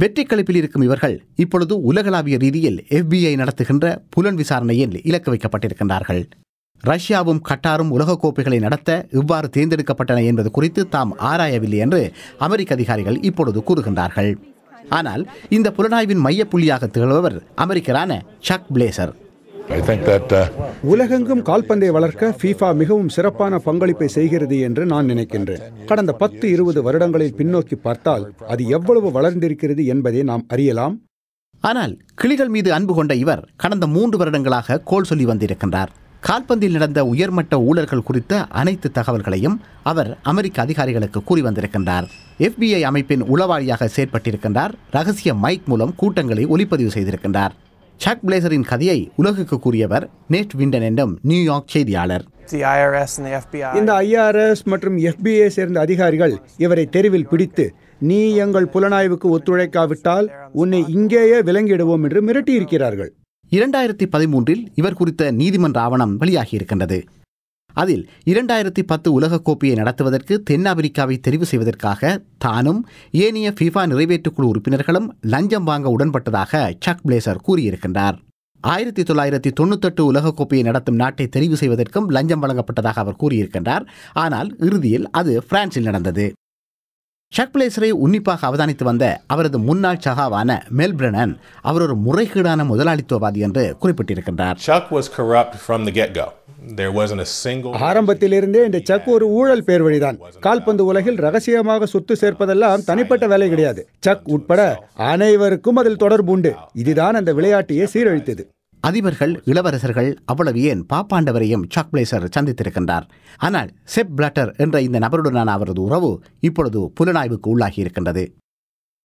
வெற்றி கழிப்பில் இருக்கும் இவர்கள் இப்பொழுது உலகளாவிய ரீதியில் எஃபிஐ நடத்துகின்ற புலன் விசாரணையில் இலக்கு வைக்கப்பட்டிருக்கின்றார்கள் ரஷ்யாவும் கட்டாரும் உலகக் கோப்பைகளை நடத்த இவ்வாறு தேர்ந்தெடுக்கப்பட்டன என்பது குறித்து தாம் ஆராயவில்லை என்று அமெரிக்க அதிகாரிகள் இப்பொழுது கூறுகின்றார்கள் ஆனால் இந்த புலனாய்வின் மையப்புள்ளியாக திகழ்பவர் அமெரிக்கரான சக் பிளேசர் Uh, உலகெங்கும் கால்பந்தை வளர்க்க ஃபீஃபா மிகவும் சிறப்பான பங்களிப்பை செய்கிறது என்று நான் நினைக்கின்றேன் கடந்த பத்து இருபது வருடங்களில் பின்னோக்கி பார்த்தால் அது எவ்வளவு வளர்ந்திருக்கிறது என்பதை நாம் அறியலாம் ஆனால் கிளிகள் மீது அன்பு கொண்ட இவர் கடந்த மூன்று வருடங்களாக கோல் சொல்லி வந்திருக்கின்றார் கால்பந்தில் நடந்த உயர்மட்ட ஊழல்கள் குறித்த அனைத்து தகவல்களையும் அவர் அமெரிக்க அதிகாரிகளுக்கு கூறி வந்திருக்கின்றார் எஃபிஐ அமைப்பின் உளவாளியாக செயற்பட்டிருக்கின்றார் ரகசிய மைக் மூலம் கூட்டங்களை ஒளிப்பதிவு செய்திருக்கின்றார் சாக் பிளேசரின் கதையை உலகுக்கு கூறியவர் நேட் விண்டன் என்றும் நியூயார்க் செய்தியாளர் இந்த ஐஆர்எஸ் மற்றும் எஃபிஐ சேர்ந்த அதிகாரிகள் இவரை தெருவில் பிடித்து நீ எங்கள் புலனாய்வுக்கு ஒத்துழைக்காவிட்டால் உன்னை இங்கேயே விலங்கிடுவோம் என்று மிரட்டியிருக்கிறார்கள் இரண்டாயிரத்தி பதிமூன்றில் இவர் குறித்த நீதிமன்ற ஆவணம் வெளியாகியிருக்கின்றது அதில் இரண்டாயிரத்தி பத்து உலகக்கோப்பையை நடத்துவதற்கு தென்னாப்பிரிக்காவை தெரிவு செய்வதற்காக தானும் ஏனைய ஃபிஃபா குழு உறுப்பினர்களும் லஞ்சம் வாங்க உடன்பட்டதாக சக் பிளேசர் கூறியிருக்கின்றார் ஆயிரத்தி தொள்ளாயிரத்தி தொண்ணூத்தெட்டு உலகக்கோப்பையை நடத்தும் நாட்டை தெரிவு செய்வதற்கும் லஞ்சம் வழங்கப்பட்டதாக அவர் கூறியிருக்கின்றார் ஆனால் இறுதியில் அது பிரான்சில் நடந்தது ஷக் பிளேசரை உன்னிப்பாக அவதானித்து வந்த அவரது முன்னாள் சகாவான மெல்பிரனன் அவர் ஒரு முறைகேடான முதலாளித்துவவாதி என்று குறிப்பிட்டிருக்கின்றார் ஆரம்பத்திலிருந்தே இந்த சக் ஒரு ஊழல் பேர் வழிதான் கால்பந்து உலகில் ரகசியமாக சொத்து சேர்ப்பதெல்லாம் தனிப்பட்ட வேலை கிடையாது சக் உட்பட அனைவருக்கும் அதில் தொடர்பு உண்டு இதுதான் அந்த விளையாட்டையே சீரழித்தது அதிபர்கள் இளவரசர்கள் அவ்வளவு ஏன் பாப்பாண்டவரையும் சாக் பிளேசர் சந்தித்திருக்கின்றார் ஆனால் செப் பிளாட்டர் என்ற இந்த நபருடனான அவரது உறவு இப்பொழுது புலனாய்வுக்கு உள்ளாகி இருக்கின்றது